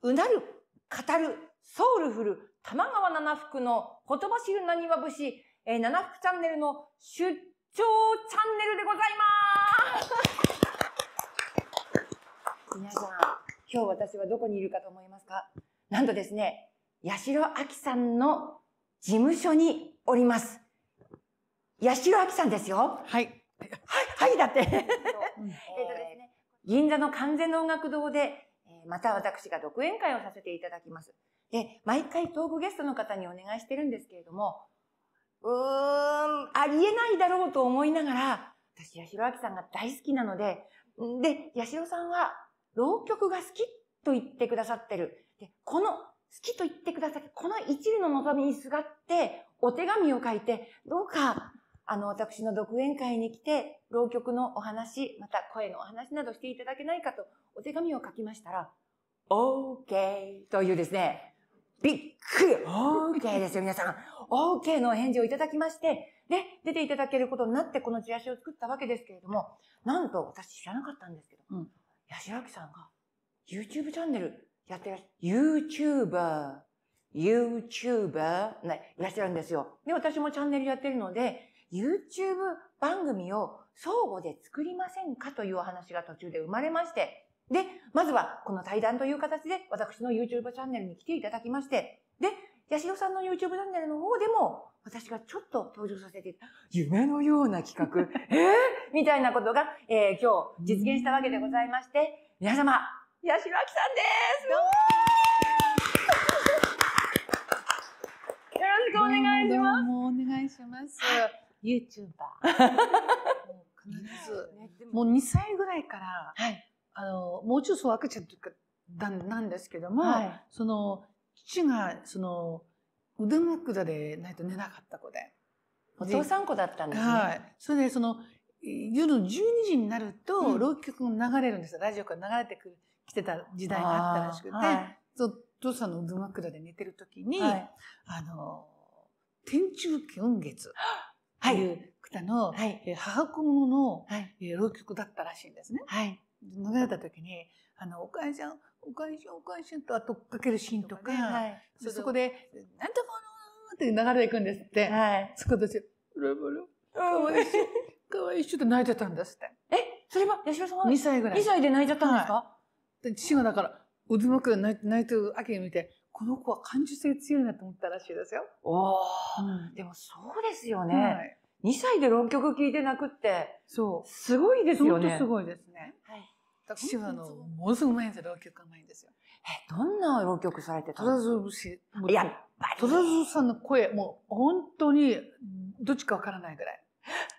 うなる、語る、ソウルフル、玉川七福の言葉知るなにわ節、えー、七福チャンネルの出張チャンネルでございます皆さん、今日私はどこにいるかと思いますかなんとですね、八代亜紀さんの事務所におります。八代亜紀さんですよ。はい。はい、はい、だって えっとですね、銀座の完全の音楽堂でえまた私が独演会をさせていただきます。で、毎回トークゲストの方にお願いしてるんですけれども、うーん、ありえないだろうと思いながら、私、八代明さんが大好きなので、で、八代さんは、浪曲が好きと言ってくださってる。で、この、好きと言ってくださって、この一縷の望みにすがって、お手紙を書いて、どうかあの、私の独演会に来て、浪曲のお話、また声のお話などしていただけないかとお手紙を書きましたら、OK というですね、びっくり !OK ですよ、皆さん。OK のお返事をいただきまして、で、出ていただけることになって、このチラシを作ったわけですけれども、なんと私知らなかったんですけど、うん、八代明さんが YouTube チャンネルやってらっしゃる。YouTuber、YouTuber、いらっしゃるんですよ。で、私もチャンネルやってるので、YouTube 番組を相互で作りませんかというお話が途中で生まれまして、で、まずはこの対談という形で私の YouTube チャンネルに来ていただきまして、で、八代さんの YouTube チャンネルの方でも私がちょっと登場させていた、夢のような企画、えー、みたいなことが、えー、今日実現したわけでございまして、皆様、八代亜紀さんですよろしくお願いします。お願いします。ユーチューバー。もう2歳ぐらいから、はい、あのもうちょっと赤ちゃんというかだなんですけども、はい、その父がその腕枕でないと寝なかった子で。お父さん子だったんですね。はい、それでその夜の12時になると、う浪曲が流れるんですよ。ラジオから流れてくる、来てた時代があったらしくて、はい、父さんの腕枕で寝てる時に、はい、あの、天中気雲月。っていう方の、はい、母子もの、は浪曲だったらしいんですね。はい、流れた時にあのお母さんお母さんお母さんとあとっかけるシーンとか、ねはい、そそこで「なんとかの!」って流れていくんですって、はい、そこで「ブラブラかわいしかわいし」っと泣いてたんですって。えそれは吉代さんは二歳ぐらい二歳で泣いちゃったんですか、はい、父がだからうずまく泣いてる秋を見てこの子は感受性強いなと思ったらしいですよ。おうん、でもそうですよね。はい2歳で論曲聞いてなくって、そう。すごいですよね。すごいですね。はい。私はあの、ものすごく前で浪曲がないんですよ。え、どんな浪曲されてたの戸田節。やっぱり。戸田さんの声、もう本当に、どっちかわからないぐらい。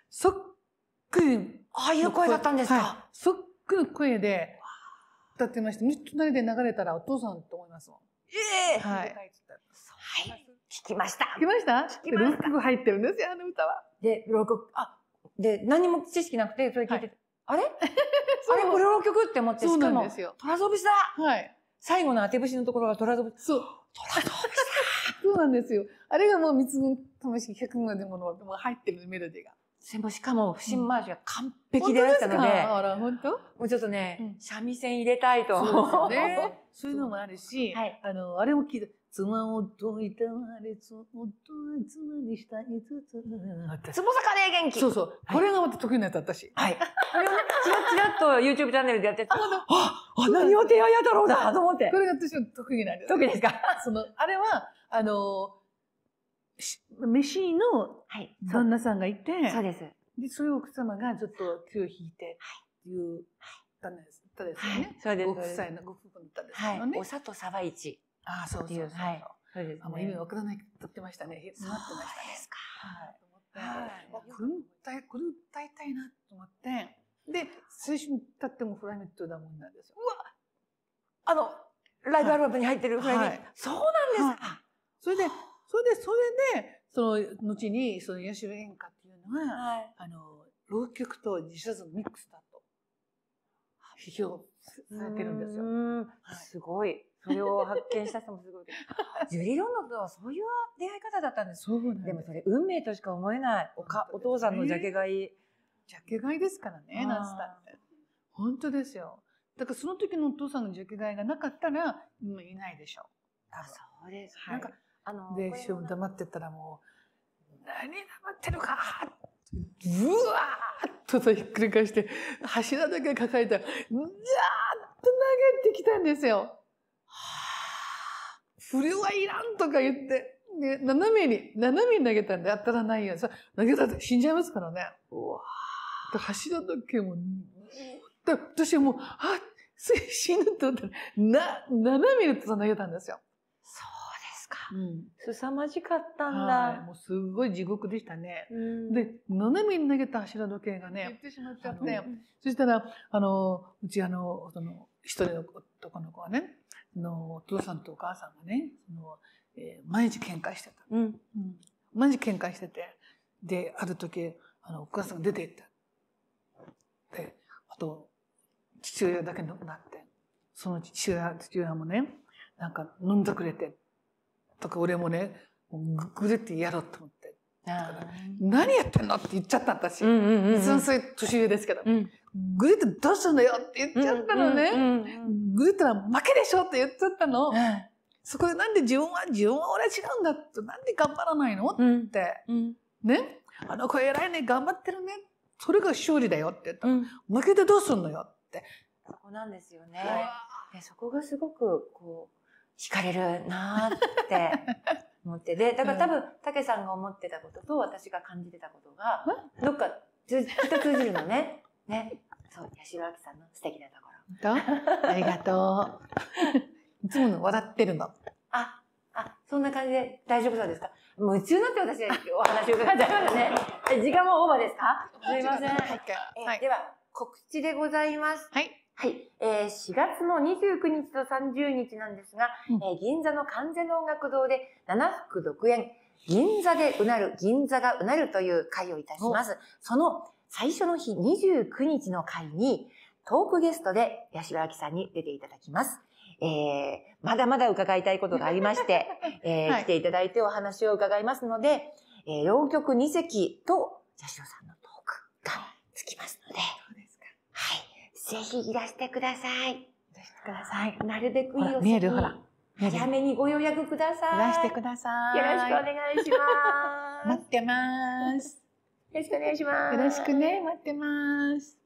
そっくり。ああいう声だったんですか、はい、そっくりの声で歌ってまして、隣で流れたらお父さんと思いますもん。ええー、はい。はい。聞きました。聞きました聞きました。ロック入ってるんですよ、あの歌は。で、ブログ、あ、で、何も知識なくて、それ聞いて、はい、あれ あれ、ブログ曲って思って、しかも、トラゾブシだはい。最後の当て節のところがトラゾブシ。そう。トラゾブシだそうなんですよ。あれがもう三つともし1までもの、もう入ってるメロディーが。先方しかも、不審回しが完璧であったので、うん、あら、本当もうちょっとね、三味線入れたいと。そうですね。そういうのもあるし、はい、あの、あれも聞いた。妻夫いたわれつ、夫は妻にしたいつつ。つぼさかで元気そうそう。これがまた得意なやつ、私。はい。これをね、ちらちらっと YouTube チャンネルでやってた。あ、あ、何を手ややだろうな、と思って。これが私の得意なんです。得意ですかその、あれは、あの、飯の旦那さんがいて、そうです。で、そういう奥様がちょっと手を引いて、っていう、はい、たんです。たですね。そうです。ご夫妻の、ご夫婦のたですね。はい。お里沢市。あそうそうそうはいそうです、ね、あもう意味わからないとってましたね。待ってましたね。はい。はい。これ歌いこれ歌いたいなと思って。で青春歌ってもフラメントだもんなんですよ。うわあのライブアルバムに入ってるフラメント、はい、そうなんですか。はい、それでそれでそれでその後にその野手演歌っていうのは、はい、あの浪曲と自社のミックスだと批評されてるんですよ。はい、すごい。それを発見した人もすごい ジュリ・ロンドとはそういう出会い方だったんですそうでもそれ運命としか思えないおかお父さんのジャケ買い、えー、ジャケ買いですからねなんつったって本当ですよだからその時のお父さんのジャケ買いがなかったらもういないでしょうあそうです、はい、なんかあのでしょ黙ってたらもう「何黙ってるか!」ブわーッととひっくり返して柱だけ抱えたら「うわー!」っと投げてきたんですよ。それはいらんとか言って、ね、斜めに、斜めに投げたんで当たらないように。投げたら死んじゃいますからね。うわで走った時も、で私はもう、あ、死ぬと思ったら、な、斜めに投げたんですよ。そうですん、凄まじかったんだ、もうすごい地獄でしたね、うん、で斜めに投げた柱時計がね言ってしまっちゃって、そしたらあのうちあのその一人の男の子はねのお父さんとお母さんがねその、えー、毎日喧嘩してた、うん、うん、毎日喧嘩しててである時あのお母さんが出て行ったであと父親だけ亡くなってその父親父親もねなんか飲んでくれてとか俺もねぐれってやろうと思って。何やってんのって言っちゃった私、うんうんうん年上ですけど、うん、グイってどうするのよって言っちゃったのね。グイッとは負けでしょって言っちゃったの。そこでなんで自分は、自分は俺は違うんだと、なんで頑張らないのって。ね。あの子偉いね、頑張ってるね。それが勝利だよって言った負けてどうすんのよって。そこなんですよね。でそこがすごく、こう、惹かれるなって 思って。で、だから多分、たけさんが思ってたことと私が感じてたことが、どっかずっと通じるのね。ね。そう、八代亜紀さんの素敵なところ。ありがとう。いつもの笑ってるの。あ、あ、そんな感じで大丈夫そうですかもう夢中になって私お話を伺っちゃいますたね。時間もオーバーですかすいません。はい、では、告知でございます。はい。はい、えー、4月の29日と30日なんですが、うん、えー、銀座の完全の音楽堂で七福独演、銀座でうなる、銀座がうなるという会をいたします。その最初の日29日の回に、トークゲストで八代亜紀さんに出ていただきます。えー、まだまだ伺いたいことがありまして、えー、来ていただいてお話を伺いますので、えー、浪曲二席と八代さんのトークがつきますので、はい。ぜひいらしてください。いらしてください。なるべくいいお席見えるほら。早めにご予約ください。いらしてください。よろしくお願いします。待ってます。よろしくお願いします。よろしくね、待ってます。